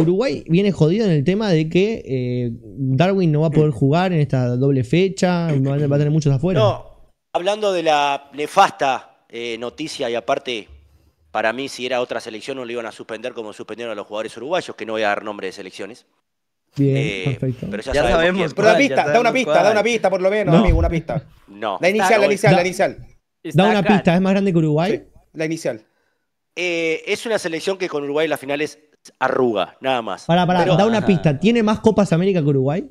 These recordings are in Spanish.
Uruguay viene jodido en el tema de que eh, Darwin no va a poder jugar en esta doble fecha, va a tener muchos afuera. No, hablando de la nefasta eh, noticia y aparte, para mí si era otra selección no lo iban a suspender como suspendieron a los jugadores uruguayos, que no voy a dar nombre de selecciones. Bien, eh, perfecto. Pero ya, sabemos. pero pista, da una pista, da una pista por lo menos, amigo, una pista. No. La inicial, la inicial, la inicial. Da una pista, ¿es más grande que Uruguay? la inicial. es una selección que con Uruguay en las finales arruga, nada más. Para, para, da una pista. ¿Tiene más Copas América que Uruguay?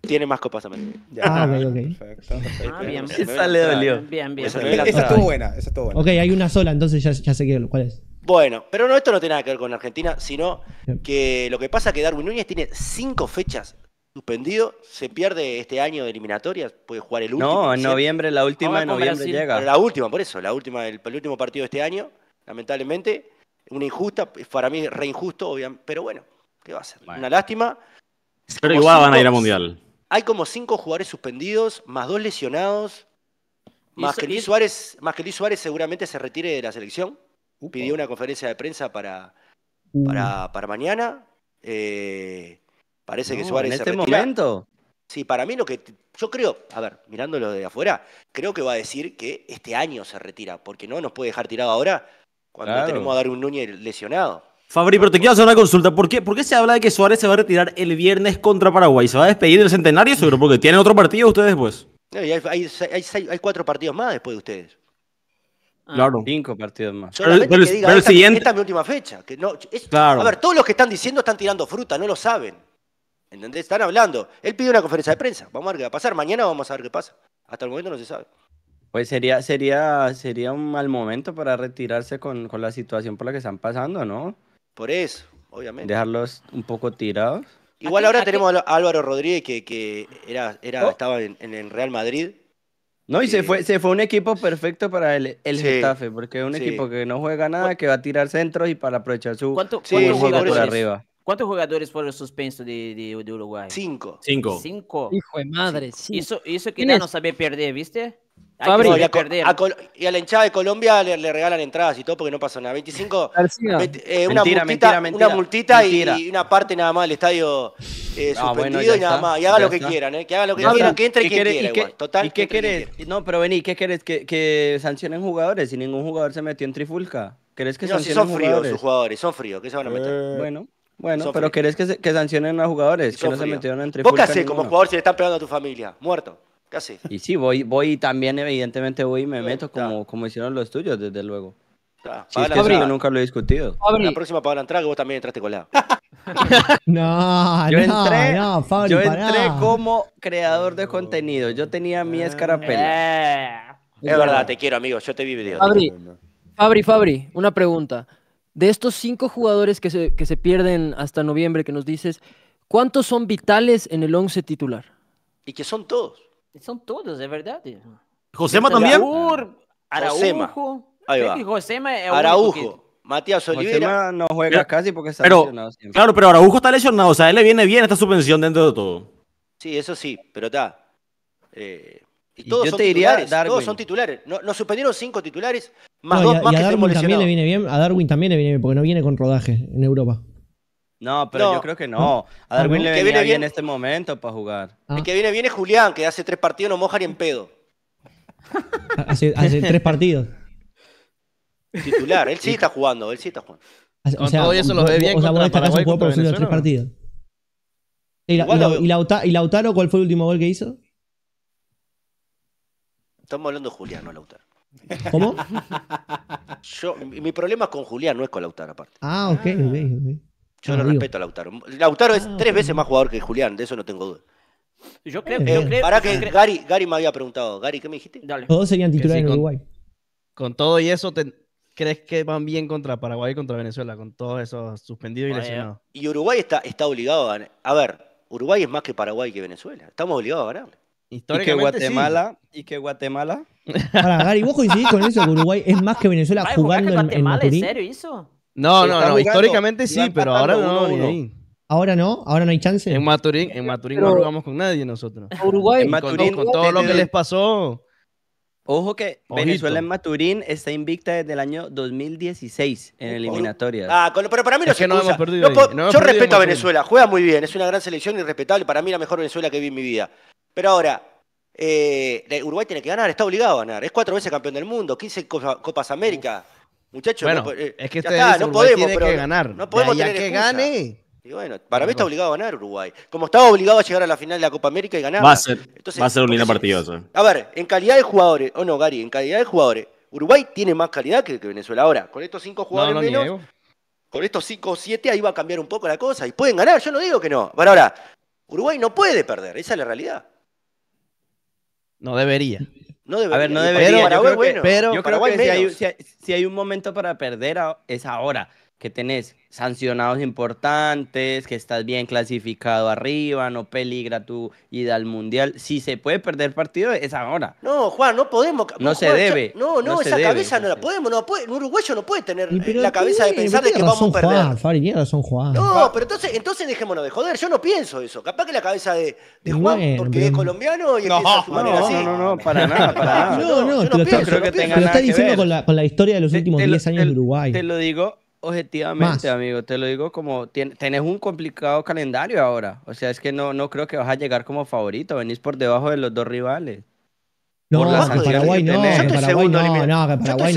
Tiene más Copas América. ah, ok, ok. Perfecto. Ah, bien, bien. Esa le dolió. Bien, bien. Esa, estuvo buena, esa estuvo buena. Ok, hay una sola, entonces ya, ya sé cuál es. Bueno, pero no, esto no tiene nada que ver con Argentina, sino que lo que pasa es que Darwin Núñez tiene cinco fechas suspendido, se pierde este año de eliminatorias, puede jugar el último. No, en noviembre, la última en noviembre llega. la última, por eso, la última, el, el último partido de este año, lamentablemente. Una injusta, para mí reinjusto, obviamente, pero bueno, ¿qué va a ser? Una lástima. Pero igual van a ir a Mundial. Hay como cinco jugadores suspendidos, más dos lesionados. Más que, Luis Suárez, más Suárez seguramente se retire de la selección. Pidió una conferencia de prensa para, mm. para, mañana. Eh, parece que Suárez en este momento. Sí, para mí lo que yo creo, a ver, mirándolo de afuera, creo que va a decir que este año se retira, porque no nos puede dejar tirado ahora cuando tenemos a Darwin Núñez lesionado. Fabri, pero te quiero hacer una consulta. ¿Por qué, ¿Por qué se habla de que Suárez se va a retirar el viernes contra Paraguay? ¿Se va a despedir del centenario seguro? Porque tienen otro partido ustedes, después? No, hay, cuatro partidos más después de ustedes. Ah. claro. Cinco partidos más. pero, esta, siguiente... es mi última fecha. A ver, todos los que están diciendo están tirando fruta, no lo saben. ¿Entendés? Están hablando. Él pidió una conferencia de prensa. Vamos a ver qué va a pasar. Mañana vamos a ver qué pasa. Hasta el momento no se sabe. Pues sería, sería, sería un mal momento para retirarse con, la situación por la que están pasando, ¿no? Por eso, obviamente. Dejarlos un poco tirados. Igual ahora tenemos a Álvaro Rodríguez que, que era, era, oh. estaba en, el Real Madrid. No, y se eh, fue, se fue un equipo perfecto para el, el Getafe, porque es un equipo que no juega nada, que va a tirar centros y para aprovechar su ¿Cuánto, por arriba. ¿Cuántos jugadores fueron suspensos de, Uruguay? Cinco. Cinco. Cinco. Hijo de madre, Eso, eso que ya no sabía perder, ¿viste? y, a, la hinchada de Colombia le, regalan entradas y todo porque no pasó nada. 25, eh, una, multita, y, una parte nada más del estadio eh, ah, suspendido y nada más. Y haga lo que quieran, eh, que haga lo que quieran, que entre quien quiera. ¿Y qué querés? No, pero vení, ¿qué querés? ¿Que, sancionen jugadores si ningún jugador se metió en trifulca. ¿Querés que no, sancionen si son fríos sus jugadores, son fríos, que se van a meter. Eh, bueno. Bueno, pero querés que, sancionen a jugadores que no se metieron en trifulca. Vos qué como jugador si le están pegando a tu familia, muerto. Casi. Y sí, voy, voy también, evidentemente, voy y me meto como, como hicieron los tuyos, desde luego. yo nunca lo he discutido. La próxima para entrar que vos también entraste colado. no, yo entré, no, Yo entré como creador de contenido. Yo tenía mi ah. escarapela. Eh. es verdad, te quiero, amigo. Yo te vi video. Fabri, Fabri, una pregunta. De estos cinco jugadores que se, que se pierden hasta noviembre que nos dices, ¿cuántos son vitales en el once titular? Y que son todos. Son todos, es verdad eh, Josema también Araujo Ahí va. Josema es eh, Araujo. Matías Oliveira. Josema no juega casi porque está lesionado Claro, pero Araujo está lesionado. O sea, él le viene bien esta suspensión dentro de todo. Sí, eso sí, pero está. Eh, y todos, son titulares, todos son titulares. No, nos suspendieron cinco titulares, más dos más también le viene bien, A Darwin también le viene bien, porque no viene con rodaje en Europa. No, pero yo creo que no. A Darwin le viene bien en este momento para jugar. El que viene bien es Julián, que hace tres partidos no moja ni en pedo. hace, tres partidos. Titular, él sí está jugando, él sí está jugando. O sea, todo eso lo ve bien. O sea, vos esta casa por los tres partidos. ¿Y, Lautaro, cuál fue el último gol que hizo? Estamos hablando de Julián, no Lautaro. ¿Cómo? Yo, mi problema es con Julián, no es con Lautaro aparte. Ah, ok, ok, ok. Yo no, respeto a Lautaro. Lautaro es ah, tres veces más jugador que Julián, de eso no tengo duda. Yo creo, eh, creo Para que Gary, Gary me había preguntado. Gary, ¿qué me dijiste? Todos serían titulares en Uruguay. Con, todo y eso, ¿crees que van bien contra Paraguay y contra Venezuela? Con todo eso suspendido y lesionado Y Uruguay está, está obligado a ver, Uruguay es más que Paraguay que Venezuela. Estamos obligados a ganar y que Guatemala y que Guatemala. Para Gary, vos coincidís con eso Uruguay es más que Venezuela jugando en, en Guatemala ¿En serio hizo? No, no, no. Históricamente sí, pero ahora no. Ahora no, ahora no hay chance. En Maturín, en no jugamos con nadie nosotros. Uruguay. En Maturín, con, todo lo que les pasó. Ojo que Venezuela en Maturín está invicta desde el año 2016 en eliminatorias. Ah, pero para mí no se yo respeto a Venezuela, juega muy bien, es una gran selección y respetable. Para mí la mejor Venezuela que vi en mi vida. Pero ahora, eh, Uruguay tiene que ganar, está obligado a ganar. Es cuatro veces campeón del mundo, 15 Copas América. Muchachos, no, eh, es que está, no podemos, que ganar. No podemos que gane. Y bueno, para mí está obligado a ganar Uruguay. Como estaba obligado a llegar a la final de la Copa América y ganar. Va a ser, un va a ser A ver, en calidad de jugadores, o oh no, Gary, en calidad de jugadores, Uruguay tiene más calidad que, Venezuela. Ahora, con estos cinco jugadores menos, con estos cinco o siete, ahí va a cambiar un poco la cosa. Y pueden ganar, yo no digo que no. Bueno, ahora, Uruguay no puede perder, esa es la realidad. No debería. No debería. A ver, no debería. Pero, yo creo que, yo si, hay, un momento para perder, a, es ahora que tenés sancionados importantes, que estás bien clasificado arriba, no peligra tu ida al mundial. Si se puede perder partido, es ahora. No, Juan, no podemos. No se debe. No, no, esa cabeza no la podemos. un uruguayo no puede tener la cabeza de pensar de que vamos a perder. Fari, tiene razón Juan. No, pero entonces, entonces dejémonos de joder. Yo no pienso eso. Capaz que la cabeza de, Juan, porque es colombiano y no, empieza a manera así. No, no, no, para nada, No, no, no, te lo, pienso, que está diciendo con la, con la historia de los últimos 10 años en Uruguay. Te lo digo objetivamente, amigo, te lo digo como tenés un complicado calendario ahora. O sea, es que no, no creo que vas a llegar como favorito. Venís por debajo de los dos rivales. No, que Paraguay no, Paraguay no, no, Paraguay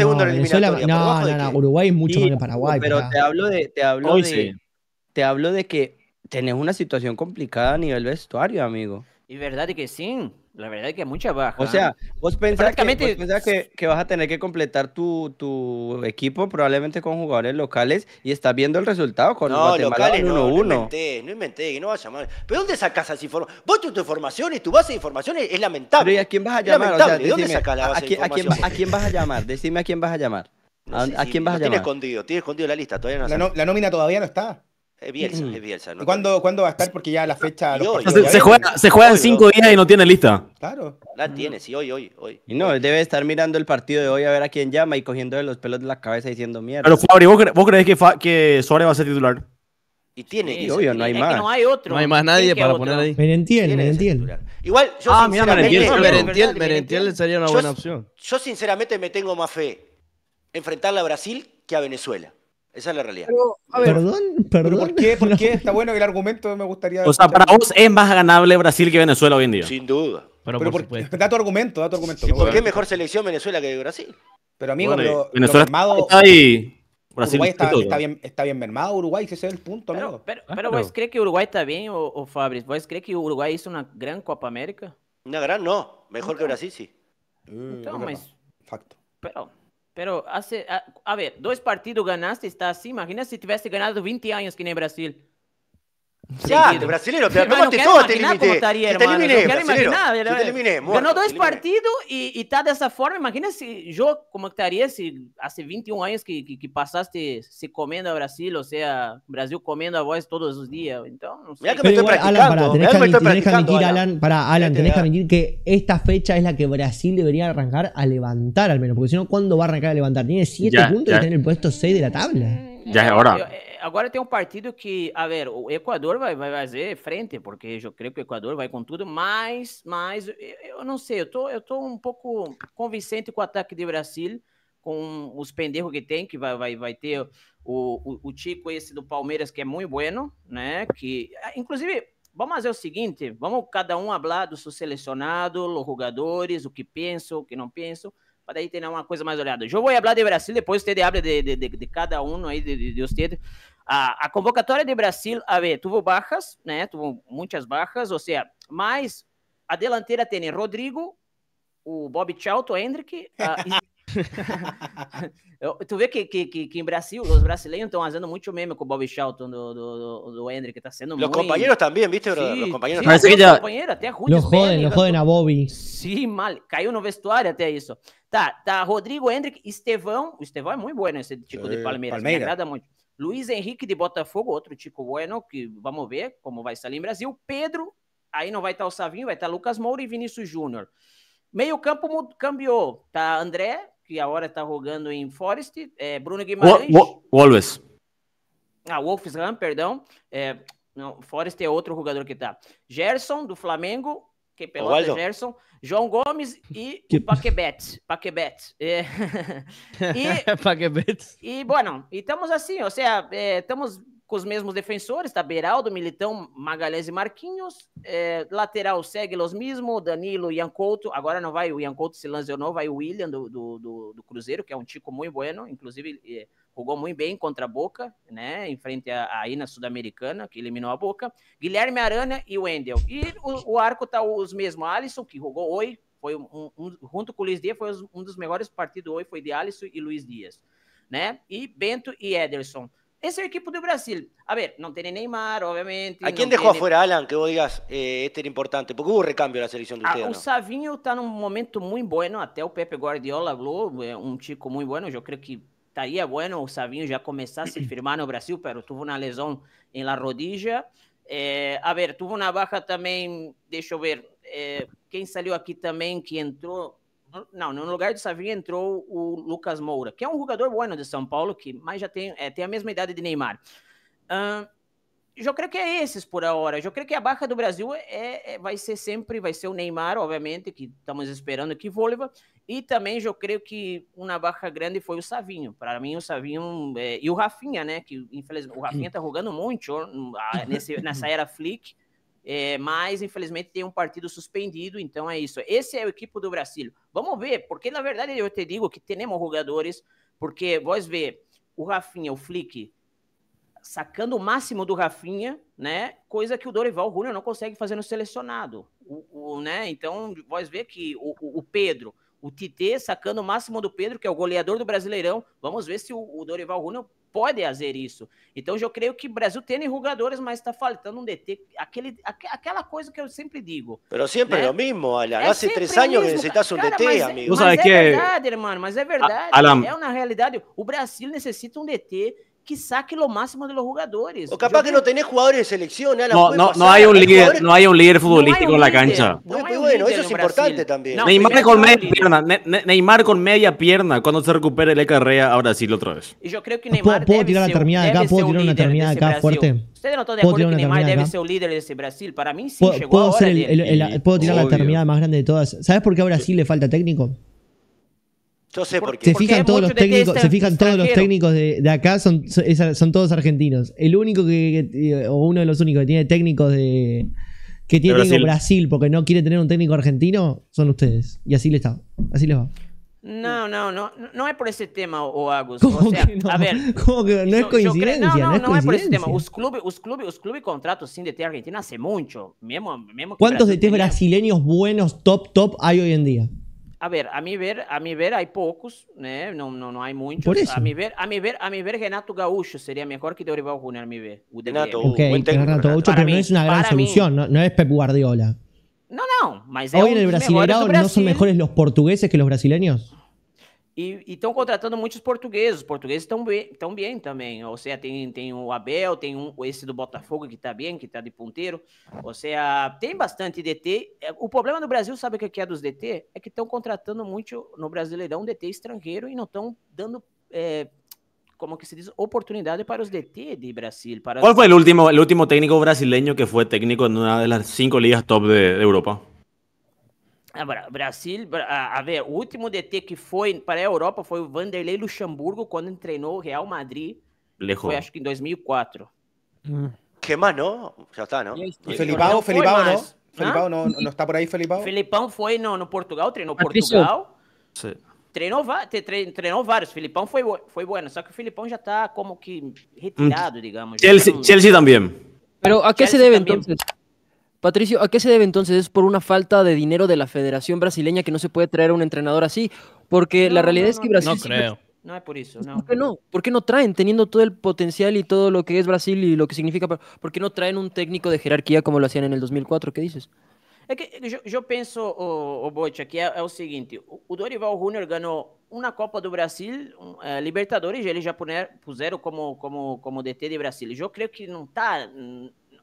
no. Uruguay es mucho más que Paraguay. Pero te hablo de, te hablo de, te hablo de que tenés una situación complicada a nivel vestuario, amigo. Y verdad que sí. La verdad es que muchas baja. O sea, vos pensás, que, pensás que, que, vas a tener que completar tu, tu, equipo probablemente con jugadores locales y estás viendo el resultado con no, Guatemala locales, 1-1. No, no inventé, no inventé, no vas a llamar. ¿Pero dónde sacas así informaciones? Vos tu, tu tu base de informaciones. es, lamentable. Pero ¿y a quién vas a llamar? decime, ¿De dónde la base a quién, vas a llamar? Decime a quién vas a llamar. ¿A, quién vas a llamar? Tiene escondido, tiene escondido la lista, todavía no la nómina todavía no está. Es Bielsa, mm. es Bielsa. ¿Y ¿Cuándo, ¿Cuándo, va a estar? Porque ya la fecha. se, juegan juega, se, en cinco días y no tiene lista. Claro. La tiene, sí, hoy, hoy, hoy. Y no, debe estar mirando el partido de hoy a ver a quién llama y cogiendo de los pelos de la cabeza diciendo mierda. Pero Fabri, ¿vos, crees que, que, Suárez va a ser titular? Y tiene. y obvio, no hay más. no hay más nadie para poner ahí. Merentiel, Merentiel. Igual, yo ah, mira, Merentiel, Merentiel, sería una buena opción. Yo sinceramente me tengo más fe enfrentarle a Brasil que a Venezuela. Esa es la realidad. perdón, perdón. ¿Por qué? ¿Por qué? Está bueno que el argumento me gustaría. O sea, para vos es más ganable Brasil que Venezuela hoy en día. Sin duda. Pero, por, qué? da tu argumento, da tu argumento. por qué mejor selección Venezuela que Brasil? Pero amigo, mí lo, Venezuela está ahí. Brasil Uruguay está, bien, está bien mermado, Uruguay, ese es el punto, pero, Pero, pero, ¿vos crees que Uruguay está bien, o, o ¿Vos crees que Uruguay hizo una gran Copa América? Una gran no, mejor que Brasil sí. Facto. Pero Pero hace, a, a ver, dois partidos ganaste, está assim. Imagina se tivesse ganado 20 anos que nem Brasil. Claro, brasilero, te acabaste todo, te eliminé. te eliminé, não Yo te eliminei, morto, Ganhou partidos y, y está esa forma. Imagínese yo cómo estaría Si hace 21 años que, que, que, se comiendo a Brasil, O sea, Brasil comiendo a vos todos los días Entonces. Mira que me estoy igual, que, me tenés que Alan, para, Alan este tenés que admitir que esta fecha es la que Brasil debería arrancar a levantar al menos, porque si no, ¿cuándo va a arrancar a levantar? Tiene 7 puntos y está en el puesto 6 de la tabla. Já é hora. É, agora tem um partido que, a ver, o Equador vai, vai fazer frente, porque eu creio que o Equador vai com tudo, mas, mas eu não sei, eu tô, eu tô um pouco convincente com o ataque de Brasil, com os pendejos que tem, que vai, vai, vai ter o, o, o Chico esse do Palmeiras, que é muito bueno, né, que, ah, inclusive, vamos fazer o seguinte, vamos cada um falar do seu selecionado, os jogadores, o que penso o que não penso para daí ter né, uma coisa mais olhada. Eu vou falar de Brasil, depois você abre de, de, de, de cada um aí, de, de, de você. A, a, convocatória de Brasil, a ver, teve bajas, né? Teve muitas bajas, ou seja, mas a delanteira tem Rodrigo, o Bob o Hendrick, a eu, tu vê que, que, que, que, em Brasil, os brasileiros estão fazendo muito meme com o Bob Shelton do, do, do Hendrick, que tá sendo muito... Os companheiros também, viste? Sí, los compañeros. Sí, sí, até Rudy os joden, os joden a Bobby. Sim, mal, caiu no vestuário até isso. Tá, tá, Rodrigo, Hendrick, Estevão, o Estevão é muito bom, esse tipo de é, Palmeiras, Palmeira. me agrada muito. Luiz Henrique de Botafogo, outro tipo bueno, que vamos ver como vai sair em Brasil. Pedro, aí não vai estar tá o Savinho, vai estar tá Lucas Moura e Vinícius Júnior. Meio campo cambiou, tá André, que a hora jogando tá em Forest, é, Bruno Guimarães. always. Ah, Wolfsram, perdão. É, não, Forest é outro jogador que está, Gerson, do Flamengo. Que pelota, Olha. É Gerson. João Gomes e que... Paquebet. Paquebet. É. e, Paquebet. E, bom, não. e estamos assim, ou seja, estamos é, com os mesmos defensores, tá? Beraldo, Militão, Magalhães e Marquinhos. É, lateral segue os mesmos, Danilo, Ian Couto. Agora não vai o Ian Couto, se lancionou, vai o William do, do, do, do Cruzeiro, que é um tico muito bueno, inclusive é, jogou muito bem contra a Boca, né? Em frente aí na Sul-Americana, que eliminou a Boca. Guilherme Arana e Wendel. E o, o arco tá os mesmos, Alisson, que jogou oi, foi um, um, junto com o Luiz Dias, foi um dos melhores partidos hoje, foi de Alisson e Luiz Dias, né? E Bento e Ederson es el equipo de Brasil. A ver, no tiene Neymar, obviamente. ¿A quién dejó tiene... afuera, Alan, que vos digas, eh, este era importante? Porque hubo recambio en la selección de ah, ustedes, ah, ¿no? O Savinho está en un momento muy bueno, até o Pepe Guardiola habló, eh, un chico muy bueno, yo creo que estaría bueno o Savinho ya comenzar a se firmar en Brasil, pero tuvo una lesión en la rodilla. Eh, a ver, tuvo una baja también, deixa eu ver, eh, quem saiu aqui também que entrou não, no lugar do Savinho entrou o Lucas Moura, que é um jogador bueno de São Paulo, que mas já tem, é, tem a mesma idade de Neymar. Uh, eu creio que é esses por agora. Eu creio que a barra do Brasil é, é, é vai ser sempre, vai ser o Neymar, obviamente, que estamos esperando aqui volva. E também eu creio que uma barra grande foi o Savinho. Para mim, o Savinho é, e o Rafinha, né? Que infelizmente o Rafinha tá jogando muito nessa era Flick. É, mas, infelizmente, tem um partido suspendido, então é isso. Esse é o equipe do Brasil. Vamos ver, porque na verdade eu te digo que temos jogadores, porque vós vê o Rafinha, o Flick, sacando o máximo do Rafinha, né? Coisa que o Dorival Júnior não consegue fazer no selecionado. O, o, né? Então, vós vê que o, o, Pedro, o Tite sacando o máximo do Pedro, que é o goleador do Brasileirão. Vamos ver se o, o Dorival Júnior pode fazer isso. Então, eu creio que o Brasil tem jogadores, mas está faltando um DT, aquele, aquela coisa que eu sempre digo. Mas sempre né? o mesmo, Alan. É Hace três anos que necessitas um DT, mas, é, amigo. Mas é que... verdade, irmão, mas é ah, verdade. É uma realidade. O Brasil necessita um DT que saque o máximo de los jogadores O capaz que não tenha jogadores jugadores de selección. não No, não, não, hay un líder, não há um líder futbolístico na cancha. bueno, eso es importante también. Neymar, con media pierna, Neymar con media pierna, cuando se recupere la carrera a Brasil otra vez. Y yo creo que Neymar ¿Puedo, tirar la terminada acá? ¿Puedo tirar una terminada acá fuerte? ¿Ustedes no están de acuerdo que Neymar debe acá? ser un líder de ese Brasil? Para mí sí ¿Puedo, llegó ¿puedo, ahora el, ¿puedo tirar la terminada más grande de todas? ¿Sabes por qué a Brasil le falta técnico? Yo sé por qué. Se fijan todos los técnicos, se fijan todos los técnicos de, de acá, son, son, todos argentinos. El único que, o uno de los únicos que tiene técnicos de que tiene Brasil. Brasil. porque no quiere tener un técnico argentino, son ustedes. Y así le está. Así les va. No, no, no, no es por ese tema, o Agus. O sea, que no? a ver, ¿Cómo que no es coincidencia? no, no, no, es, por ese tema. Los clubes, los clubes, los clubes contratos sin DT Argentina hace mucho. Mismo, mismo ¿Cuántos DT brasileños buenos, top, top hay hoy en día? A ver, a mi ver, a mi ver hay pocos, ¿eh? no No no Por eso. A mi ver, a mi ver, a mi ver Renato Gaúcho sería mejor que Dorival Júnior, a mi ver. Renato, okay, Gaúcho, pero no es una gran solución, no, es Pep Guardiola. No, no, mas Hoy en el Brasileirão no son mejores los portugueses que los brasileños. E estão contratando muitos portugueses. Os portugueses estão bem, tão bem também. Ou seja, tem, tem o Abel, tem um, esse do Botafogo que está bem, que está de ponteiro. Ou seja, tem bastante DT. É, o problema no Brasil, sabe o que é, é dos DT? É que estão contratando muito no Brasileirão DT estrangeiro e não estão dando. É, como que se diz oportunidade para os DT de Brasil. Para foi o último, o último técnico brasileiro que foi técnico em uma das cinco ligas top de, de Europa? Agora, Brasil, a, a, ver, o último DT que foi para a Europa foi o Vanderlei Luxemburgo quando treinou o Real Madrid. Lejou. Foi acho que em 2004. Hum. Que mais não? Já está, não? O Felipão, Felipão, não? Felipão não, não está por aí, Felipão? Felipão foi no, no Portugal, treinou Patricio. Portugal. Sim. Treinou, treinou vários. felipão foi, foi bueno, só que o Felipão já está como que retirado, hum. digamos. Chelsea, então Chelsea também. Mas a que Chelsea se deve, então? Patricio, ¿a qué se debe entonces? ¿Es por una falta de dinero de la Federación Brasileña que no se puede traer a un entrenador así? Porque la realidad es que Brasil... No creo. No es por eso, no. ¿Por qué no? ¿Por qué no traen, teniendo todo el potencial y todo lo que es Brasil y lo que significa, por qué no traen un técnico de jerarquía como lo hacían en el 2004? ¿Qué dices? Es que yo pienso, pienso, o, que es lo o Dorival Júnior ganó una Copa do Brasil, eh, Libertadores, y pusieron ya como, como, como DT de Brasil. Yo creo que no está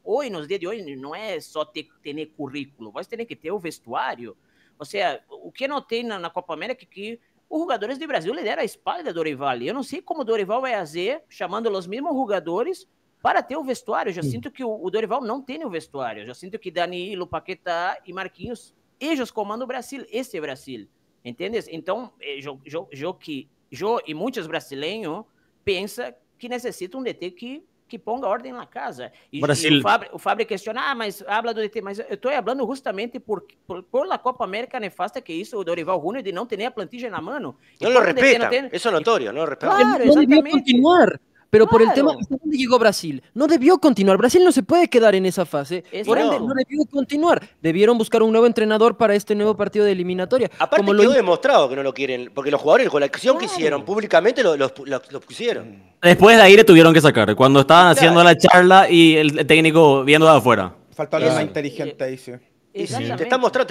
Hoje, nos dias de hoje, não é só ter, ter currículo, você tem que ter o vestuário. Ou seja, o que não tem na, na Copa América é que os jogadores do Brasil lideram a espalha do Dorival. eu não sei como o Dorival vai fazer, chamando os mesmos jogadores para ter o vestuário. Eu já Sim. sinto que o, o, Dorival não tem o vestuário. Eu já sinto que Danilo, Paquetá e Marquinhos, eles comandam o Brasil, esse Brasil. Entende? Então, eu, eu, eu, que, eu e muitos brasileiros pensa que necessitam de ter que que ponga ordem na casa. E, Brasil. e o, Fábio, o Fábio questiona, ah, mas habla do DT, mas eu estou falando justamente por, por, por la Copa América nefasta que isso o Dorival Júnior de não ter a plantilha na mão. Não lo respeita, tem... isso é notório, não lo respeita. Claro, exatamente. Não continuar. Pero por el tema, de dónde llegó Brasil? No debió continuar. Brasil no se puede quedar en esa fase. por ende, no. debió continuar. Debieron buscar un nuevo entrenador para este nuevo partido de eliminatoria. Aparte, Como quedó demostrado que no lo quieren, porque los jugadores con la acción que hicieron públicamente los lo, pusieron. Después de ahí tuvieron que sacar, cuando estaban haciendo la charla y el técnico viendo de afuera. Falta la más inteligente, dice. Te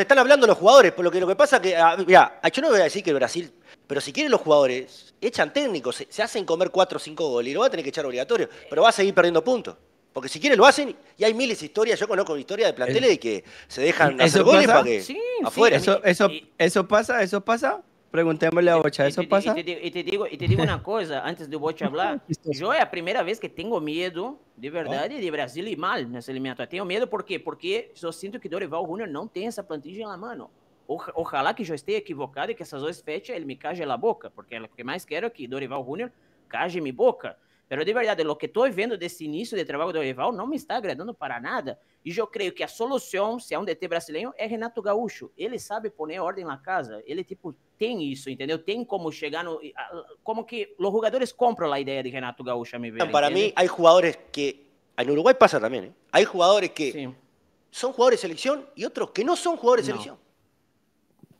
están hablando los jugadores, por lo que lo que pasa que, ah, mira, yo no voy a decir que Brasil pero si quieren los jugadores, echan técnicos, se, hacen comer 4 o 5 goles y lo va a tener que echar obligatorio, pero va a seguir perdiendo puntos. Porque si quieren lo hacen y hay miles de historias, yo conozco historias de planteles de que se dejan hacer goles para que afuera. eso, eso, pasa, eso pasa. Preguntémosle a Bocha, ¿eso pasa? Y te, digo, y te digo una cosa, antes de Bocha hablar, yo es la primera vez que tengo miedo, de verdad, ah. de Brasil y mal en ese elemento. Tengo miedo, ¿por qué? Porque yo siento que Dorival Junior no tiene esa plantilla en la mano. Ojalá que já esteja equivocado e que essas duas fechas ele me caje a boca, porque o que mais quero é que Dorival Júnior caje minha boca. Mas de verdade, o que estou vendo desse início de trabalho do Dorival não me está agradando para nada. E eu creio que a solução, se é um DT brasileiro, é Renato Gaúcho. Ele sabe pôr ordem na casa. Ele, tipo, tem isso, entendeu? Tem como chegar no. Como que os jogadores compram a ideia de Renato Gaúcho, a me ver. Para mim, há jogadores que. no Uruguai passa também. né? Há jogadores que Sim. são jogadores de seleção e outros que não são jogadores de selección.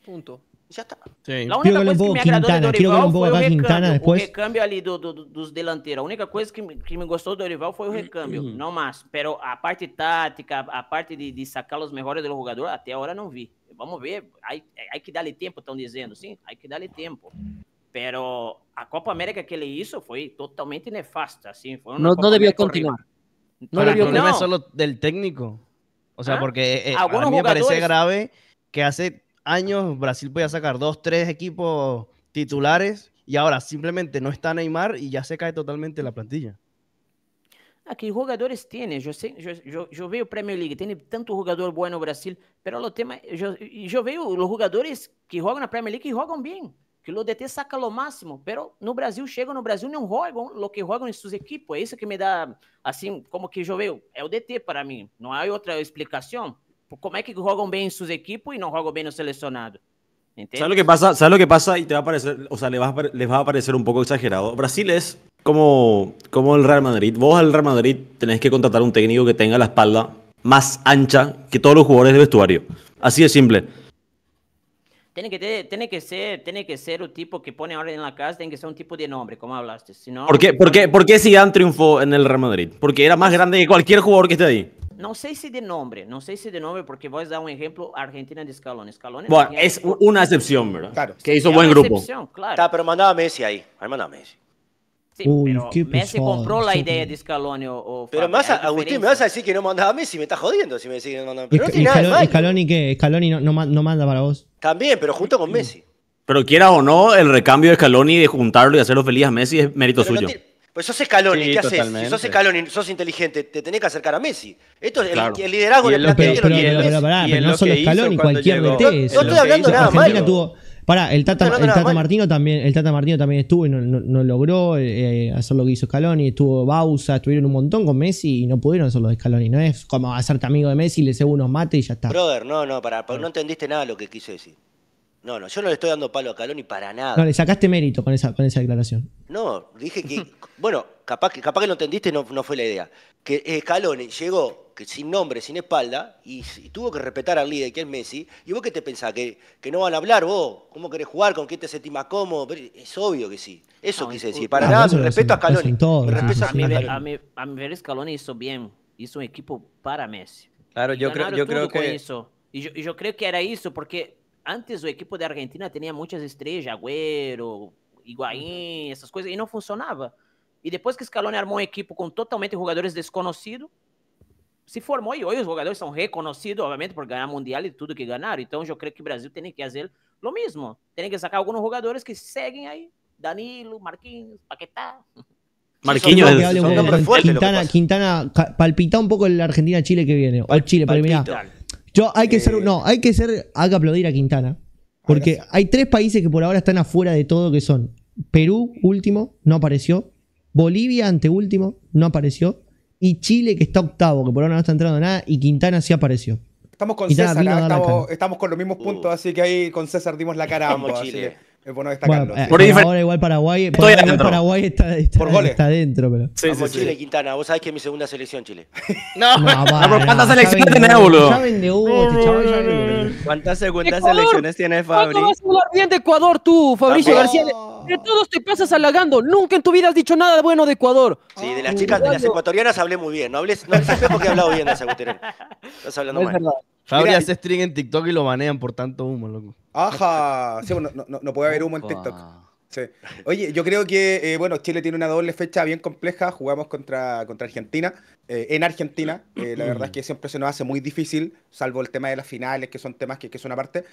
Ponto. Já tá. Sim. A única coisa que me agradou Quintana, do Dorival foi o recâmbio. Depois... O recâmbio ali do, do, do, dos delanteiros. A única coisa que, me, que me gostou do Dorival foi o recâmbio. Uhum. Não mais. Mas a parte tática, a parte de, de sacar os melhores do jogador, até agora não vi. Vamos ver. Aí, aí que dá-lhe tempo, estão dizendo. Sim, aí que dá-lhe tempo. Pero a Copa América que ele hizo foi totalmente nefasta. Assim, foi no, no debió continuar. No debió continuar. No. solo del técnico. O sea, ¿Ah? porque eh, eh a mí me parece grave que hace años Brasil podía sacar dos, tres equipos titulares y ahora simplemente no está Neymar y ya se cae totalmente la plantilla. Aqui, jogadores tem, eu, sei, eu, eu, eu Premier League, tem tanto jogador bom no Brasil, pero o tema, eu, eu vejo os jogadores que jogam na Premier League e jogam bem, que o DT saca o máximo, pero no Brasil chegam no Brasil não jogam o que jogam em suas equipes, é isso que me dá, assim, como que eu vejo, é o DT para mim, não há outra explicação, ¿Cómo es que juegan bien sus equipos y e no juego bien los seleccionados? ¿Sabes lo que pasa? ¿Sabes lo que pasa? Y te va a parecer, o sea, les va a, les parecer un poco exagerado. Brasil es como, como el Real Madrid. Vos al Real Madrid tenés que contratar un técnico que tenga la espalda más ancha que todos los jugadores del vestuario. Así de simple. Tiene que, tiene que ser, tiene que ser un tipo que pone ahora en la casa, tiene que ser un tipo de nombre, como hablaste. ¿Por, qué, por, qué, ¿Por qué Zidane triunfó en el Real Madrid? Porque era más grande que cualquier jugador que esté ahí. No sé si de nombre, no sé si de nombre, porque vos a dar un ejemplo, Argentina de Scaloni. Scaloni bueno, es una excepción, ¿verdad? Claro. Que hizo buen grupo. Claro. Está, pero mandaba a Messi ahí, mandaba a Messi. Sí, pero Messi compró la idea de Scaloni o, o Pero Agustín, me vas a decir que no mandaba a Messi, me estás jodiendo si me siguen mandando. no Pero no nada Scaloni, no, no, manda para vos. También, pero junto con Messi. Pero quiera o no, el recambio de Scaloni de juntarlo y hacerlo feliz a Messi es mérito suyo. Pues sos Scaloni, ¿qué haces? Si sos Scaloni, sos inteligente, te tenés que acercar a Messi. Esto es el, liderazgo de la plantilla Pero, pero, pero, no solo Scaloni, cualquier DT. No, estoy hablando nada malo. Tuvo, pará, el Tata, Martino también, el Tata Martino también estuvo y no, logró eh, hacer lo que hizo Scaloni, estuvo Bausa, estuvieron un montón con Messi y no pudieron hacer lo de Scaloni. No es como hacerte amigo de Messi, le sé unos mates y ya está. Brother, no, no, para, no entendiste nada de lo que quise decir. No, no, yo no le estoy dando palo a Caloni para nada. No, le sacaste mérito con esa, con esa declaración. No, dije que, bueno, capaz que, capaz que lo entendiste, no, no fue la idea. Que eh, Caloni llegó que sin nombre, sin espalda, y, tuvo que respetar al líder, que es Messi. ¿Y vos qué te pensás? ¿Que, que no van a hablar vos? ¿Cómo querés jugar? ¿Con quién te sentís más cómodo? Es obvio que sí. Eso quise decir. Para nada, respeto a Caloni. a, mí, a mi Caloni hizo bien. Hizo un equipo para Messi. Claro, yo creo, yo creo que... Eso. Y yo, y yo creo que era eso, porque antes o equipo da Argentina tinha muitas estrelas, Agüero, Higuaín, uhum. essas coisas, e não funcionava. E depois que Scaloni armou um equipo com totalmente jogadores desconhecidos, se formou e hoje os jogadores são reconhecidos, obviamente, por ganhar mundial e tudo que ganharam. Então, eu creio que o Brasil tem que fazer o mesmo. Tem que sacar alguns jogadores que seguem aí. Danilo, Marquinhos, Paquetá. Marquinhos, sí, Quintana, Quintana palpita un poco la Argentina-Chile que viene. O Chile, palpito. para Yo hay que ser, eh, no, hay que ser, hay aplaudir a Quintana. Porque hay tres países que por ahora están afuera de todo, que son Perú, último, no apareció. Bolivia, anteúltimo, no apareció. Y Chile, que está octavo, que por ahora no está entrando nada, y Quintana sí apareció. Estamos con César, ¿ah? estamos, con los mismos puntos, uh. así que ahí con César dimos la cara a Chile. Es bueno eh, por ahora igual Paraguay, Paraguay está, está, está dentro. Pero. Sí, Chile, Quintana. Vos sabés que es mi segunda selección, Chile. no, no, no, no, ¿cuántas selecciones tenés, boludo? ¿Cuántas segundas selecciones tiene Fabri? ¿Cuánto vas a hablar bien de Ecuador tú, Fabricio García? De todos te pasas halagando. Nunca en tu vida has dicho nada bueno de Ecuador. Sí, de las chicas, de las ecuatorianas hablé muy bien. No hables, no sé por qué he hablado bien de esa Estás hablando mal. Fabri hace string en TikTok y lo manean por tanto humo, loco. Ajá. Sí, no, no, puede haber humo en TikTok. Oye, yo creo que, eh, bueno, Chile tiene una doble fecha bien compleja. Jugamos contra, contra Argentina, eh, en Argentina. Eh, la verdad es que siempre se nos hace muy difícil, salvo el tema de las finales, que son temas que, que son aparte.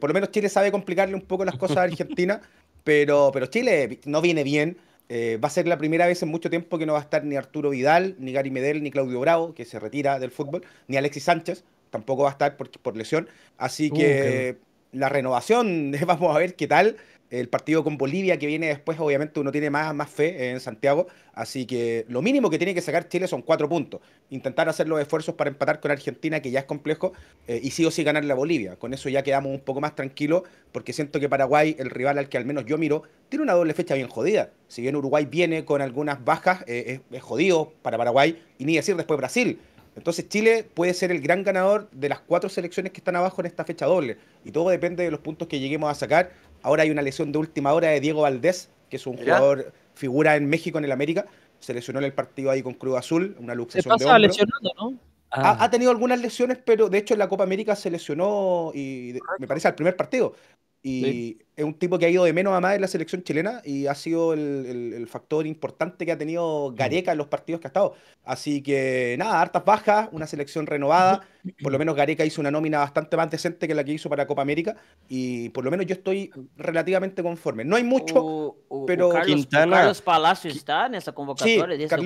por lo menos Chile sabe complicarle un poco las cosas a Argentina, pero, pero Chile no viene bien. va a ser la primera vez en mucho tiempo que no va a estar ni Arturo Vidal, ni Gary Medel, ni Claudio Bravo, que se retira del fútbol, ni Alexis Sánchez tampoco va a estar por, por lesión. Así uh, que la renovación, eh, vamos a ver qué tal. El partido con Bolivia que viene después, obviamente uno tiene más, más fe en Santiago, así que lo mínimo que tiene que sacar Chile son cuatro puntos. Intentar hacer los esfuerzos para empatar con Argentina, que ya es complejo, eh, y sí o sí ganar la Bolivia. Con eso ya quedamos un poco más tranquilos, porque siento que Paraguay, el rival al que al menos yo miro, tiene una doble fecha bien jodida. Si bien Uruguay viene con algunas bajas, eh, es jodido para Paraguay, y ni decir después Brasil entonces Chile puede ser el gran ganador de las cuatro selecciones que están abajo en esta fecha doble. Y todo depende de los puntos que lleguemos a sacar. Ahora hay una lesión de última hora de Diego Valdés, que es un jugador figura en México, en el América. Se lesionó en el partido ahí con Cruz Azul, una luxación de hombro. lesionando, ¿no? Ha, tenido algunas lesiones, pero de hecho en la Copa América se lesionó y me parece al primer partido. Y es un tipo que ha ido de menos a más en la selección chilena y ha sido el, factor importante que ha tenido mm. Gareca en los partidos que ha estado. Así que nada, hartas bajas, una selección renovada. Por lo menos Gareca hizo una nómina bastante más decente que la que hizo para Copa América. Y por lo menos yo estoy relativamente conforme. No hay mucho, uh, uh, uh, pero. Carlos, Palacio está en esa convocatoria. Sí,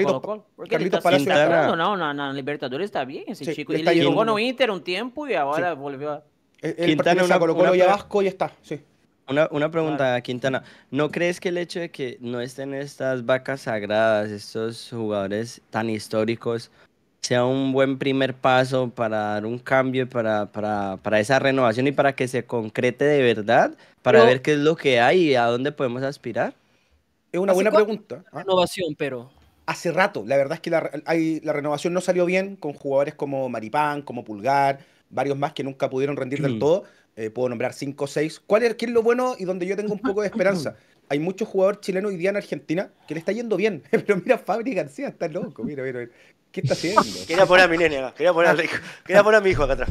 Palacio está. No, no, Libertadores está bien ese chico. llegó a Inter un tiempo y ahora volvió a. Quintana una, una, y Vasco y está, sí. Una, una pregunta, a Quintana. ¿No crees que el hecho de que no estén estas vacas sagradas, estos jugadores tan históricos, sea un buen primer paso para dar un cambio, para, para, para esa renovación y para que se concrete de verdad, para ver qué es lo que hay y a dónde podemos aspirar? Es una buena pregunta. ¿ah? Renovación, pero hace rato. La verdad es que la, hay, la, renovación no salió bien con jugadores como Maripán, como Pulgar, varios más que nunca pudieron rendir del mm. todo. Eh, puedo nombrar cinco o seis. ¿Cuál es, ¿Qué es lo bueno y donde yo tengo un poco de esperanza? Hay muchos jugadores chilenos y día en Argentina que le está yendo bien. Pero mira, Fabri García está loco. Mira, mira, mira. ¿Qué está haciendo? Quería poner a mi nene acá. Ah. Quería poner a, mi hijo acá atrás.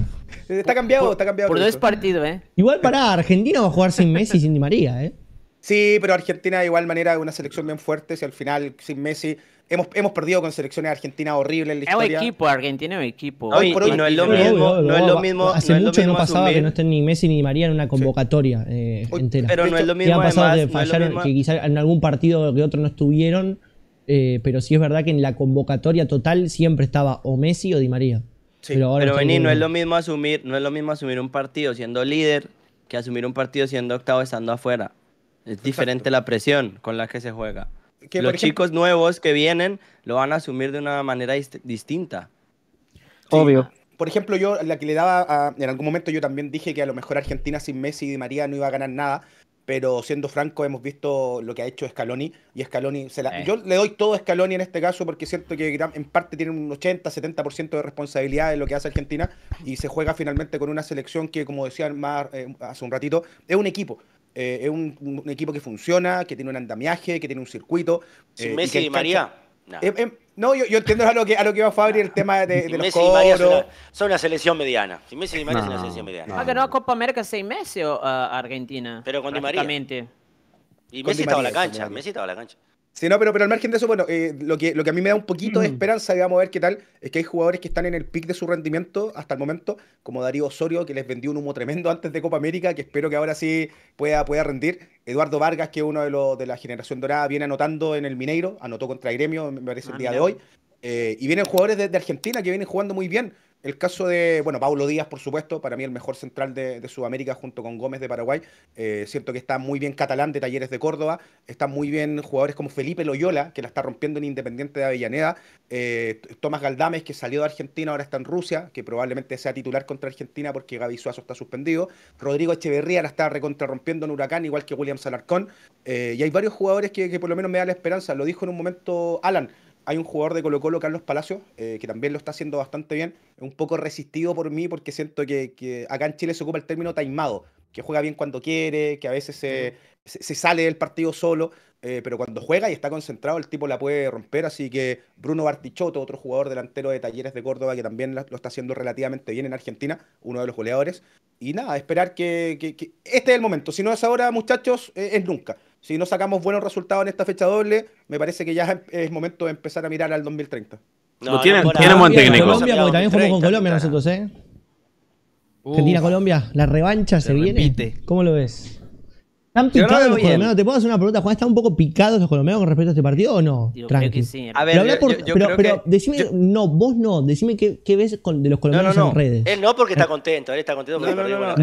Está eh, cambiado, está cambiado. Por, dos partidos, ¿eh? Igual para Argentina va a jugar sin Messi sin Di María, ¿eh? Sí, pero Argentina de igual manera es una selección bien fuerte. Si al final sin Messi Hemos, perdido con selecciones argentinas horribles en la historia. un equipo, Argentina es equipo. Hoy, no, es lo mismo. No, hace mucho no pasaba que no estén ni Messi ni Di María en una convocatoria eh, entera. Pero no es lo mismo. Además, que que quizás en algún partido que otro no estuvieron. Eh, pero sí es verdad que en la convocatoria total siempre estaba o Messi o Di María. pero, vení, no es lo mismo asumir, no es lo mismo asumir un partido siendo líder que asumir un partido siendo octavo estando afuera. Es diferente la presión con la que se juega los chicos nuevos que vienen lo van a asumir de una manera distinta. Obvio. Por ejemplo, yo la que le daba en algún momento yo también dije que a lo mejor Argentina sin Messi y Di María no iba a ganar nada, pero siendo franco hemos visto lo que ha hecho Scaloni y Scaloni eh. yo le doy todo a Scaloni en este caso porque siento que en parte tiene un 80, 70% de responsabilidad en lo que hace Argentina y se juega finalmente con una selección que como decía más eh, hace un ratito, es un equipo eh, es un, equipo que funciona, que tiene un andamiaje, que tiene un circuito. Sin eh, Messi y, María. Eh, no, yo, yo, entiendo a lo, que, a lo que va Fabri el tema de, de los Messi y María son una, selección mediana. Sin Messi y María son una selección mediana. ¿No ah, que no Copa América seis meses uh, ah, Argentina. Pero con Di María. Y Messi estaba en la cancha. Messi estaba en la cancha. Sí, no, pero, pero al margen de eso, bueno, eh, lo, que, lo que a mí me da un poquito de mm. esperanza, digamos, a ver qué tal, es que hay jugadores que están en el pic de su rendimiento hasta el momento, como Darío Osorio, que les vendió un humo tremendo antes de Copa América, que espero que ahora sí pueda, pueda rendir. Eduardo Vargas, que es uno de los de la generación dorada, viene anotando en el Mineiro, anotó contra el Gremio, me parece, el ah, día de hoy. Eh, y vienen jugadores desde de Argentina que vienen jugando muy bien. El caso de, bueno, Paulo Díaz, por supuesto, para mí el mejor central de, Sudamérica junto con Gómez de Paraguay. Eh, siento que está muy bien Catalán de Talleres de Córdoba, Están muy bien jugadores como Felipe Loyola, que la está rompiendo en Independiente de Avellaneda, eh, Tomás Galdames, que salió de Argentina, ahora está en Rusia, que probablemente sea titular contra Argentina porque Gaby Suazo está suspendido, Rodrigo Echeverría la está recontrarrompiendo en Huracán, igual que William Salarcón, eh, y hay varios jugadores que, que por lo menos me da la esperanza, lo dijo en un momento Alan, hay un jugador de Colo Colo, Carlos Palacios, eh, que también lo está haciendo bastante bien. un poco resistido por mí porque siento que, acá en Chile se ocupa el término taimado, que juega bien cuando quiere, que a veces se, sale del partido solo, eh, pero cuando juega y está concentrado el tipo la puede romper. Así que Bruno Bartichotto, otro jugador delantero de Talleres de Córdoba, que también lo está haciendo relativamente bien en Argentina, uno de los goleadores. Y nada, esperar que, este es el momento. Si no es ahora, muchachos, eh, es nunca si no sacamos buenos resultados en esta fecha doble, me parece que ya es momento de empezar a mirar al 2030. No, tienen, tienen Colombia, también jugamos con Colombia nosotros, ¿eh? Argentina-Colombia, la revancha se, viene. ¿Cómo lo ves? ¿Están picados los colombianos? ¿Te puedo hacer una pregunta, Juan? ¿Están un poco picados los colombianos con respecto a este partido o no? Yo que sí. pero, decime, no, vos no, decime qué, ves de los colombianos en redes. Él no porque está contento, él está contento no, no,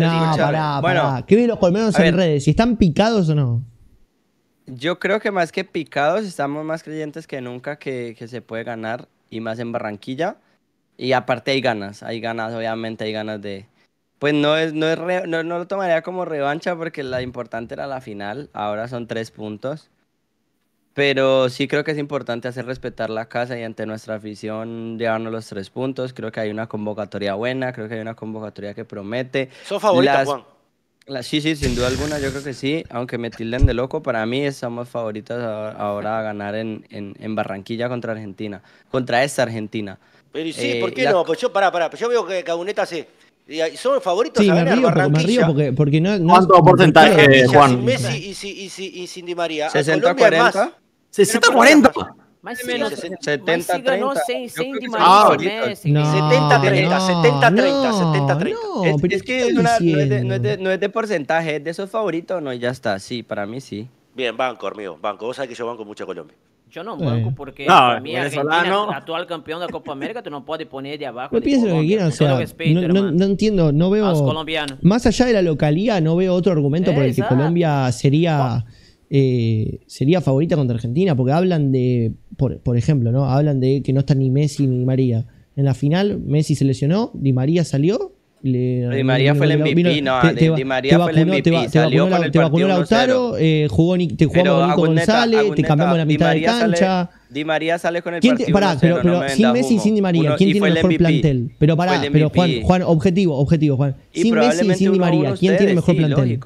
no, ¿Qué ves los colombianos en redes? ¿Si están picados o no? Yo creo que más que picados, estamos más creyentes que nunca que, que se puede ganar y más en Barranquilla. Y aparte hay ganas, hay ganas, obviamente hay ganas de... Pues no, no, lo tomaría como revancha porque la importante era la final, ahora son tres puntos. Pero sí creo que es importante hacer respetar la casa y ante nuestra afición llevarnos los tres puntos. Creo que hay una convocatoria buena, creo que hay una convocatoria que promete. ¿Son favorita, Juan? sí, sí, sin duda alguna, yo creo que sí, aunque me tilden de loco, para mí estamos favoritas ahora a ganar en, en, Barranquilla contra Argentina, contra esa Argentina. Pero sí, eh, ¿por qué no? Pues yo, pará, pará, pues yo veo que Cabuneta sí Son favoritos sí, a ganar me río, Barranquilla. Me río porque, porque no, no, ¿Cuánto porcentaje, Juan? Messi y, y, y sin María. ¿60-40? ¿60-40? más 70, 30. ah, 70, 30, 70, 30, es, que no, es de, porcentaje, es de sus favoritos, no, ya está, sí, para mí sí. Bien, banco, amigo, banco. Vos sabés que yo banco mucho a Colombia. Yo no banco porque no, para mí Argentina, actual campeón de Copa América, tú no puedes poner de abajo. No lo que quieran, no, entiendo, no veo... Más allá de la localía no veo otro argumento por el que Colombia sería... Eh, sería favorita contra Argentina, porque hablan de, por, ejemplo, ¿no? Hablan de que no está ni Messi ni María. En la final, Messi se lesionó, Di María salió. Di María fue el MVP, no, Di María fue el MVP, salió con el Te vacunó Lautaro, eh, jugó, te jugó Nico González, te cambiamos la mitad de cancha. Di María sale con el partido Pará, pero, sin Messi y sin Di María, ¿quién tiene el mejor plantel? Pero pará, pero Juan, Juan, objetivo, objetivo, Juan. sin Messi y sin Di María, ¿quién tiene el mejor plantel?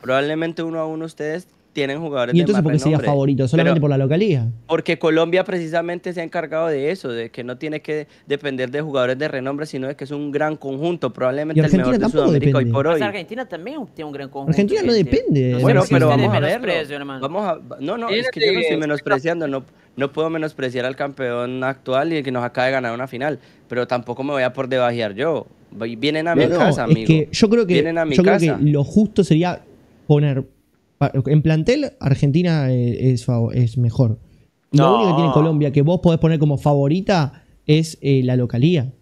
Probablemente uno a uno ustedes tienen jugadores ¿Y entonces de porque sería favorito? ¿Solamente por la localía? Porque Colombia precisamente se ha encargado de eso, de que no tiene que depender de jugadores de renombre, sino de que es un gran conjunto, probablemente el mejor de Sudamérica hoy por hoy. Argentina también tiene un gran conjunto. Argentina no depende. bueno, pero vamos a ver. Vamos a, no, no, es que yo no estoy menospreciando, no, puedo menospreciar al campeón actual y el que nos acaba de ganar una final, pero tampoco me voy a por debajear yo. Vienen a mi casa, amigo. yo creo que, yo creo que lo justo sería poner en plantel, Argentina eh, es, es, mejor. La Lo único que tiene Colombia que vos podés poner como favorita es eh, la localía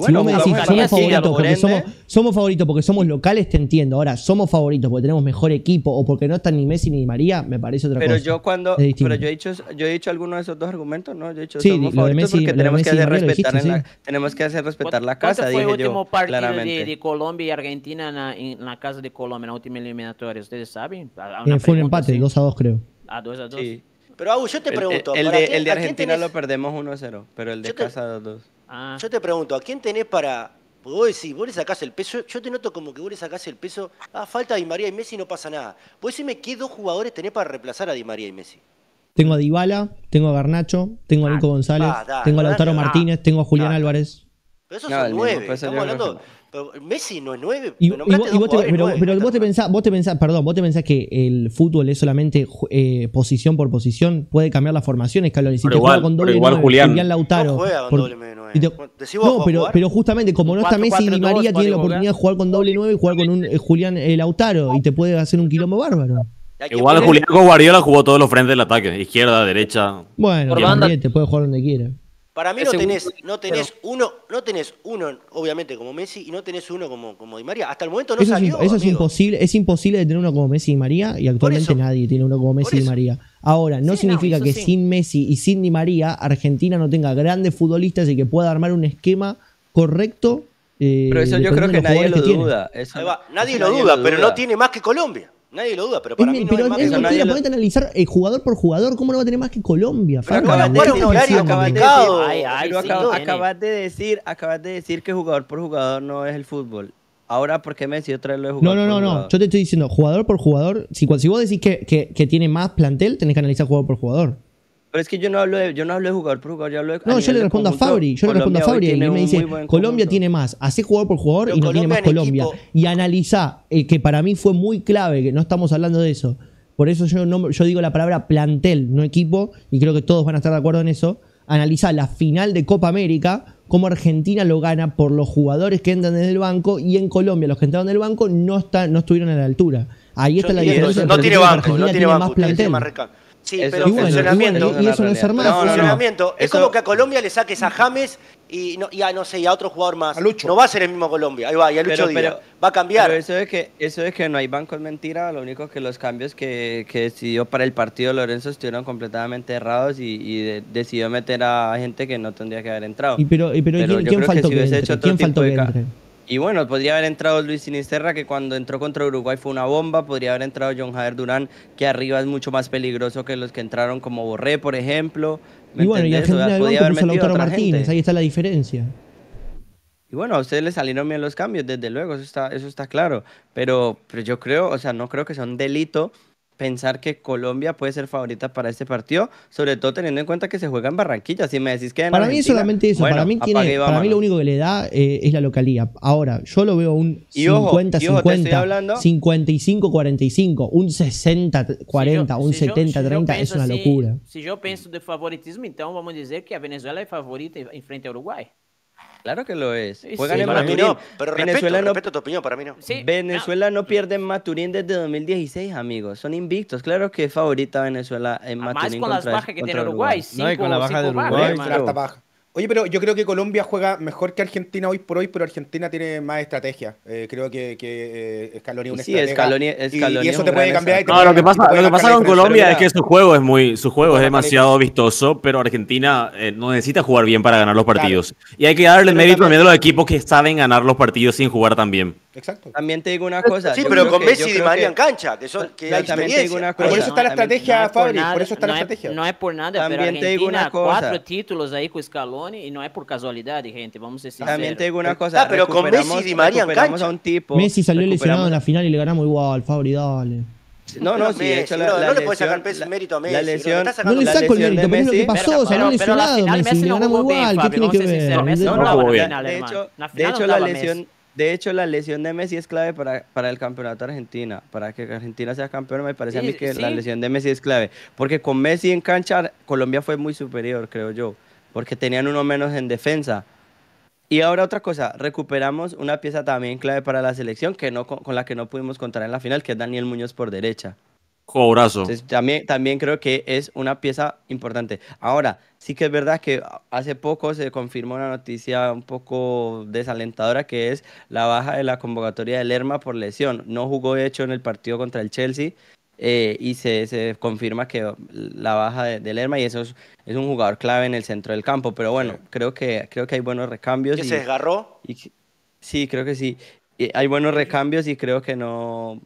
si no me decís, somos favoritos, porque somos, locales, te entiendo. Ahora, somos favoritos porque tenemos mejor equipo o porque no están ni Messi ni María, me parece otra pero cosa. Yo cuando, pero yo he dicho, yo he dicho alguno de esos dos argumentos, ¿no? Yo he dicho sí, somos favoritos porque tenemos que, hacer respetar la, tenemos que hacer respetar la casa. ¿Cuánto fue el último partido de, Colombia y Argentina en la, casa de Colombia, en la última eliminatoria? ¿Ustedes saben? Eh, fue un empate, 2 a 2 creo. Ah, a 2 a 2. Sí. Pero Agus yo te pregunto. El, de, Argentina lo perdemos 1 a 0, pero el de casa 2 a 2. Ah. Yo te pregunto, ¿a quién tenés para.? Porque vos decís, vos le sacás el peso. Yo te noto como que vos le sacás el peso. Ah, falta Di María y Messi no pasa nada. Vos decime qué dos jugadores tenés para reemplazar a Di María y Messi. Tengo a Dybala, tengo a Garnacho, tengo a ah, Nico González, tengo a Lautaro Martínez, tengo a Julián Álvarez. Pero esos son nueve. Pues, estamos hablando. Messi no es 9. pero, vos, te pensás, vos te pensás, perdón, vos te pensás que el fútbol es solamente eh, posición por posición, puede cambiar las formaciones, Caloni. Si te igual, con doble 9, Julián. Julián. Lautaro. No juega con doble pero, justamente, como no está Messi Ni María, tiene la oportunidad de jugar con doble 9 y jugar con un eh, Julián eh, Lautaro y te puede hacer un quilombo bárbaro. Igual Julián con Guardiola jugó todos los frentes del ataque, izquierda, derecha. Bueno, te puede jugar donde quiera. Para mí no tenés, no tenés uno, no tenés uno, obviamente, como Messi, y no tenés uno como, como Di María. Hasta el momento no salió. Es, eso es imposible, es imposible de tener uno como Messi y María, y actualmente nadie tiene uno como Messi y María. Ahora, no significa que sin Messi y sin Di María, Argentina no tenga grandes futbolistas y que pueda armar un esquema correcto. Eh, pero eso yo creo que nadie lo duda. Nadie, lo duda, pero no tiene más que Colombia. Nadie lo duda, pero para mí no es lo... analizar eh, jugador por jugador, ¿cómo no va a tener más que Colombia? de, decir, acabas de decir que jugador por jugador no es el fútbol. Ahora, ¿por qué me vez lo de jugador? No, no, no, no. Yo te estoy diciendo, jugador por jugador. Si, vos decís que tiene más plantel, tenés que analizar jugador por jugador. Pero es que yo no hablo de, yo no hablo de jugador por jugador, yo hablo de. No, yo le respondo a Fabri. Yo le respondo a Fabri. Y me dice: Colombia tiene más. hace jugador por jugador y no tiene más Colombia. Y analiza, eh, que para mí fue muy clave, que no estamos hablando de eso. Por eso yo, yo digo la palabra plantel, no equipo, y creo que todos van a estar de acuerdo en eso. Analiza la final de Copa América, cómo Argentina lo gana por los jugadores que entran desde el banco y en Colombia los que entraron del banco no, está, no estuvieron a la altura. Ahí está la diferencia. No, tiene banco, no tiene, banco, más Tiene más Sí, pero funcionamiento. y, es funcionamiento. es como que a Colombia le saques a James y, no, y a no sé, a otro jugador más. No va a ser el mismo Colombia. Ahí va, y a Lucho pero, va a cambiar. Pero eso es que, eso es que no hay banco mentira. Lo único que los cambios que, decidió para el partido Lorenzo estuvieron completamente errados y, decidió meter a gente que no tendría que haber entrado. Y pero, ¿quién, faltó y bueno, podría haber entrado Luis Sinisterra, que cuando entró contra Uruguay fue una bomba. Podría haber entrado John Javier Durán, que arriba es mucho más peligroso que los que entraron como Borré, por ejemplo. y bueno, y Argentina podía haber metido a Martínez, ahí está la diferencia. Y bueno, a ustedes les salieron bien los cambios, desde luego, eso está, eso está claro. Pero, pero yo creo, o sea, no creo que sea un delito pensar que Colombia puede ser favorita para este partido, sobre todo teniendo en cuenta que se juega en Barranquilla. Si me decís que Para mí solamente eso, para, mí lo único que le da eh, es la localía. Ahora, yo lo veo un 50-50, 55-45, un 60-40, un 70-30, es una locura. Si yo pienso de favoritismo, entonces vamos a decir que a Venezuela es favorita en frente a Uruguay. Claro que lo es. Juegan en Maturín. pero Venezuela respeto, no, respeto tu opinión, para mí no. Sí, Venezuela no. pierde en Maturín desde 2016, amigos. Son invictos. Claro que es favorita Venezuela en Maturín. Más con las bajas que tiene Uruguay. no, y con la baja de Uruguay. Bajas, baja. Oye, pero yo creo que Colombia juega mejor que Argentina hoy por hoy, pero Argentina tiene más estrategia. Eh, creo que, que eh, Scaloni es sí, y, eso te puede cambiar. no, lo que pasa, con Colombia es que su juego es muy, su juego es demasiado vistoso, pero Argentina eh, no necesita jugar bien para ganar los partidos. Y hay que darle el mérito también a los equipos que saben ganar los partidos sin jugar tan bien. Exacto. También te digo una cosa. Sí, pero con Messi y Di María en cancha, que una cosa. Por eso está la estrategia, Fabri, por eso está la estrategia. No es por nada, pero Argentina, cuatro títulos ahí con Scaloni y no es por casualidad, gente, vamos a También te digo una cosa. Ah, pero con Messi y Di María en cancha. Messi salió lesionado en la final y le ganamos igual, Fabri, dale. No, no, sí, no, le puedes sacar peso, mérito a Messi. no le saco el mérito, pero lo que pasó, salió Messi, le ganamos igual, ¿qué No, de hecho, la lesión de hecho, la lesión de Messi es clave para, para el campeonato de Argentina. Para que Argentina sea campeona, me parece a mí que la lesión de Messi es clave. Porque con Messi en cancha, Colombia fue muy superior, creo yo. Porque tenían uno menos en defensa. Y ahora otra cosa, recuperamos una pieza también clave para la selección que no, con la que no pudimos contar en la final, que es Daniel Muñoz por derecha. Cobrazo. también, también creo que es una pieza importante. Ahora, sí que es verdad que hace poco se confirmó una noticia un poco desalentadora que es la baja de la convocatoria de Lerma por lesión. No jugó, de hecho, en el partido contra el Chelsea. Eh, y se, confirma que la baja de, Lerma y eso es, un jugador clave en el centro del campo. Pero bueno, creo que creo que hay buenos recambios. ¿Que se desgarró? sí, creo que sí. Eh, hay buenos recambios y creo que no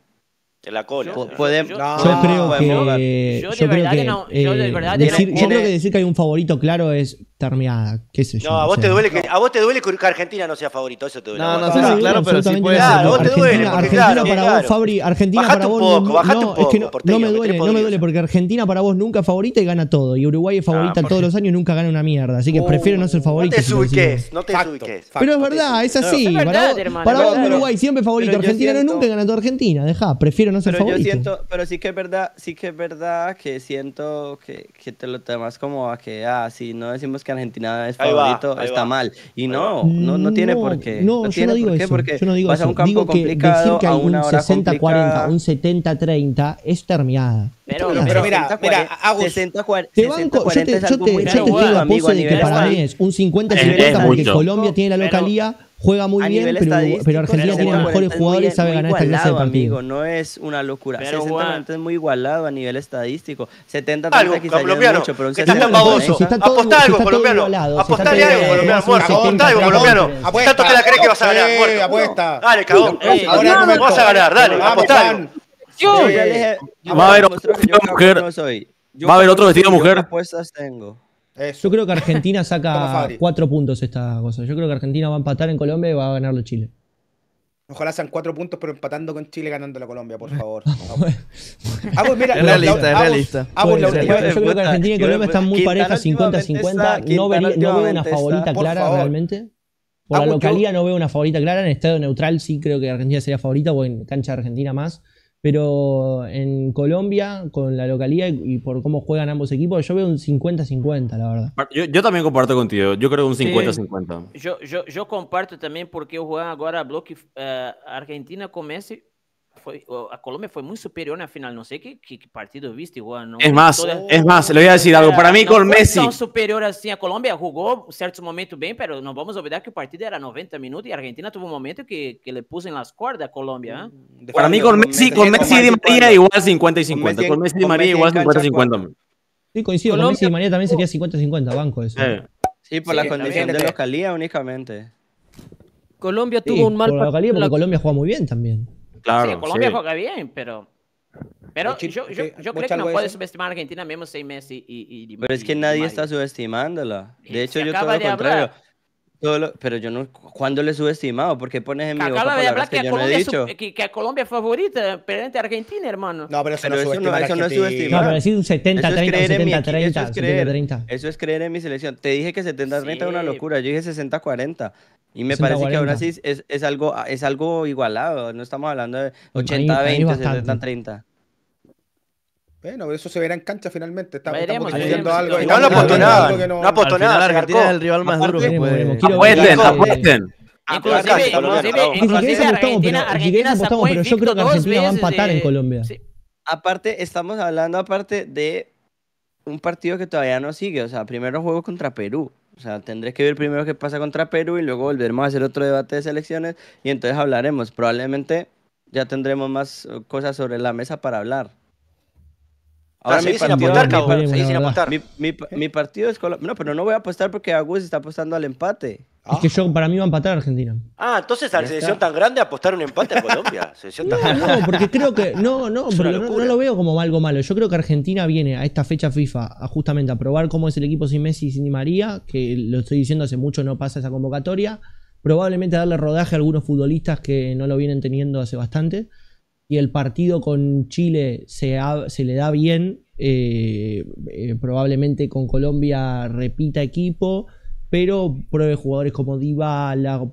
de la cola. Yo, ¿Pueden, yo, no, yo creo que. Yo de, yo, creo que, no, yo de eh, verdad eh, decir, yo creo que decir que hay un favorito claro es terminada, qué sé yo. No, a vos, te duele que, a vos te duele que Argentina no sea favorito, eso te duele. No, no, sí, claro, pero sí puede Claro, te duele, Argentina, para vos, Fabri, Argentina para vos. Un poco, no, poco, no, me duele, no me duele, porque Argentina para vos nunca es favorita y gana todo. Y Uruguay es ah, favorita todos los años y nunca gana una mierda. Así que uh, prefiero no ser favorito. No te subiques, no te subiques. Pero es verdad, es así. Para vos, Uruguay siempre favorito. Argentina no nunca gana todo Argentina, dejá, prefiero no ser favorito. Pero sí que es verdad, sí que es verdad que siento que te lo tomas como a que, ah, si no decimos que Argentina es favorito está mal. Y no, no, no, tiene por qué. No, yo no digo eso, porque yo no digo vas eso. a un campo digo complicado. Que decir que hay un 60-40, un 70-30 es terminada. Pero, mira, mira, Agus, 40, yo te, yo te, digo de que para mí es un 50-50 porque Colombia tiene la localía juega muy bien, pero, pero, Argentina tiene mejores jugadores y sabe ganar esta clase de partido. no es una locura. Pero 60 es muy igualado a nivel estadístico. 70 algo, quizás colombiano, mucho, pero un 60 baboso. está todo, Apostá algo, colombiano. Apostale algo, colombiano. Apostá algo, colombiano. Tanto que la crees que vas a ganar, Dale, cabrón. Ahora no vas a ganar, dale, apostá algo. Va a haber otro vestido mujer. Va a haber otro vestido mujer. apuestas tengo? Yo creo que Argentina saca cuatro puntos esta cosa. Yo creo que Argentina va a empatar en Colombia y va a ganarlo Chile. Ojalá sean cuatro puntos, pero empatando con Chile, ganando la Colombia, por favor. Ah, pues mira, es realista, es realista. Ah, pues la Yo creo que Argentina y Colombia están muy parejas, 50-50. No, no, veo una favorita clara realmente. Por la ah, localidad pues no veo una favorita clara. En estado neutral sí creo que Argentina sería favorita, o en cancha de Argentina más. Pero en Colombia, con la localidad y por cómo juegan ambos equipos, yo veo un 50-50, la verdad. Ah, yo, yo, también comparto contigo, yo creo un 50-50. Yo, yo, yo, comparto también porque juegan ahora a bloque. Eh, Argentina começa a Colombia fue muy superior en la final. No sé qué, qué partido viste, Juan. No, es más, es más, le voy a decir algo. Para mí con Messi... Tan superior así a Colombia, jugó ciertos momentos bien, pero no vamos a olvidar que el partido era 90 minutos y Argentina tuvo un momento que, que le puso en las cuerdas a Colombia. ¿eh? Mm, para mí con Messi, con Messi Di María igual 50 y 50. Con Messi y María igual 50 y 50. Sí, coincido. Con Messi y María también sería 50-50, uh. banco eso. Eh. Sí, por sí, la condición de localía únicamente. Colombia tuvo un mal por la localía porque Colombia juega muy bien también. Claro, sí, Colombia juega bien, pero... Pero yo, yo, creo que no puede subestimar a Argentina mismo seis meses y, y, Pero es que nadie está subestimándola. De hecho, yo todo lo contrario pero yo no, ¿cuándo le he subestimado? ¿Por qué pones en mi boca palabras de hablar que, a yo no he dicho? Su, que, a Colombia es favorita, frente a Argentina, hermano. No, pero eso, no, no, es subestimar. No, pero decir un 70-30, Eso es creer en mi selección. Te dije que 70-30 es una locura, yo dije 60-40. Y me parece que aún así es, es, algo, es algo igualado, no estamos hablando de 80-20, 70-30. Bueno, eso se verá en cancha finalmente. Estamos, veremos, diciendo algo. Igual no apostó nada. No, no apostó nada. Argentina es el rival más duro que puede. Apuesten, apuesten. Inclusive, Argentina, estamos pero yo creo que Argentina va a empatar en Colombia. Aparte, estamos hablando aparte de un partido que todavía no sigue. O sea, primero juego contra Perú. O sea, tendré que ver primero qué pasa contra Perú y luego volveremos a hacer otro debate de selecciones y entonces hablaremos. Probablemente ya tendremos más cosas sobre la mesa para hablar. Ahora seguís sin apostar, cabrón. Mi, partido es Colombia. No, pero no voy a apostar porque Agus está apostando al empate. Es que yo, para mí va a empatar Argentina. Ah, entonces a la selección tan grande apostar un empate a Colombia. no, porque creo que. No, no, no, lo veo como algo malo. Yo creo que Argentina viene a esta fecha FIFA a justamente a probar cómo es el equipo sin Messi y sin María, que lo estoy diciendo hace mucho no pasa esa convocatoria. Probablemente darle rodaje a algunos futbolistas que no lo vienen teniendo hace bastante y el partido con Chile se, se le da bien, eh, eh, probablemente con Colombia repita equipo, pero pruebe jugadores como Dybala,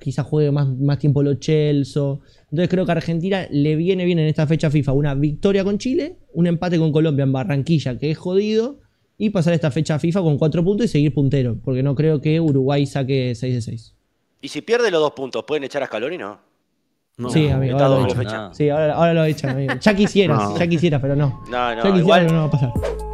quizás juegue más, más tiempo Lo Chelso. Entonces creo que a Argentina le viene bien en esta fecha FIFA una victoria con Chile, un empate con Colombia en Barranquilla, que es jodido, y pasar esta fecha FIFA con cuatro puntos y seguir puntero, porque no creo que Uruguay saque 6 de 6. ¿Y si pierde los dos puntos, pueden echar a Scaloni, no? sí, amigo. ahora, lo hecho. Sí, ahora, ahora lo hecho, amigo. Ya quisieras, ya quisieras, pero no. No, no, igual, no va a pasar.